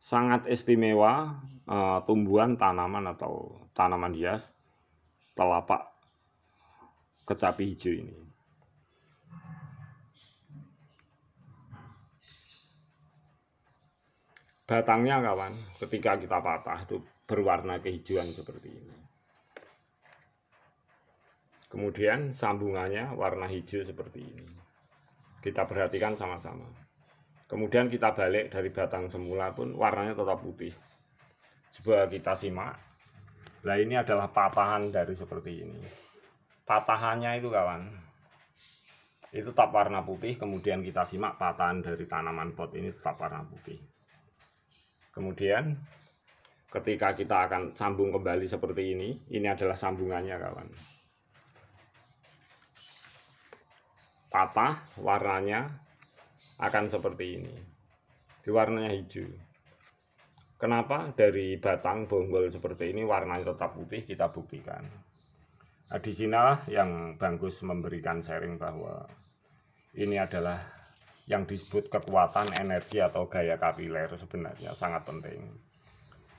sangat istimewa uh, tumbuhan tanaman atau tanaman hias telapak kecapi hijau ini. Batangnya kawan, ketika kita patah itu berwarna kehijauan seperti ini. Kemudian sambungannya warna hijau seperti ini. Kita perhatikan sama-sama. Kemudian kita balik dari batang semula pun warnanya tetap putih. Coba kita simak. Nah ini adalah patahan dari seperti ini. Patahannya itu kawan, itu tetap warna putih. Kemudian kita simak patahan dari tanaman pot ini tetap warna putih. Kemudian ketika kita akan sambung kembali seperti ini, ini adalah sambungannya kawan. Patah warnanya akan seperti ini. Di warnanya hijau. Kenapa dari batang bonggol seperti ini warnanya tetap putih kita buktikan. Nah, di sinilah yang bagus memberikan sharing bahwa ini adalah yang disebut kekuatan energi atau gaya kapiler sebenarnya sangat penting.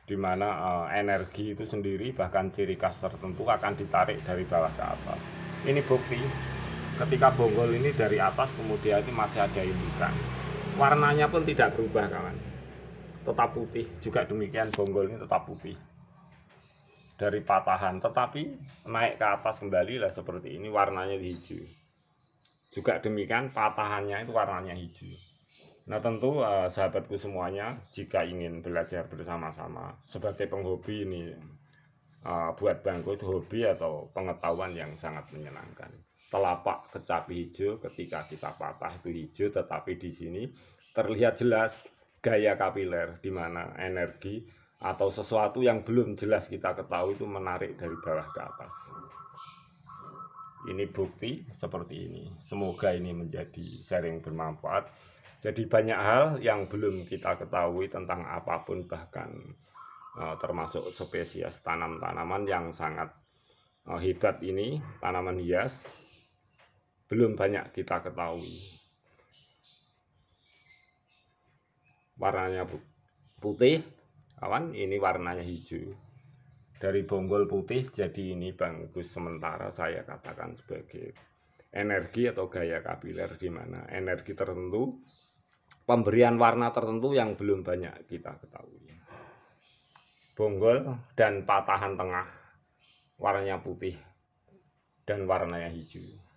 Di mana uh, energi itu sendiri bahkan ciri khas tertentu akan ditarik dari bawah ke atas. Ini bukti ketika bonggol ini dari atas kemudian ini masih ada indukan warnanya pun tidak berubah kawan tetap putih juga demikian bonggol ini tetap putih dari patahan tetapi naik ke atas kembali lah seperti ini warnanya hijau juga demikian patahannya itu warnanya hijau nah tentu eh, sahabatku semuanya jika ingin belajar bersama-sama sebagai penghobi ini uh, buat bangku itu hobi atau pengetahuan yang sangat menyenangkan. Telapak kecapi hijau ketika kita patah itu hijau, tetapi di sini terlihat jelas gaya kapiler di mana energi atau sesuatu yang belum jelas kita ketahui itu menarik dari bawah ke atas. Ini bukti seperti ini. Semoga ini menjadi sharing bermanfaat. Jadi banyak hal yang belum kita ketahui tentang apapun bahkan Eh, termasuk spesies tanam-tanaman yang sangat eh, hebat ini, tanaman hias, belum banyak kita ketahui. Warnanya putih, kawan, ini warnanya hijau. Dari bonggol putih jadi ini bagus sementara saya katakan sebagai energi atau gaya kapiler di mana energi tertentu pemberian warna tertentu yang belum banyak kita ketahui bonggol oh. dan patahan tengah warnanya putih dan warnanya hijau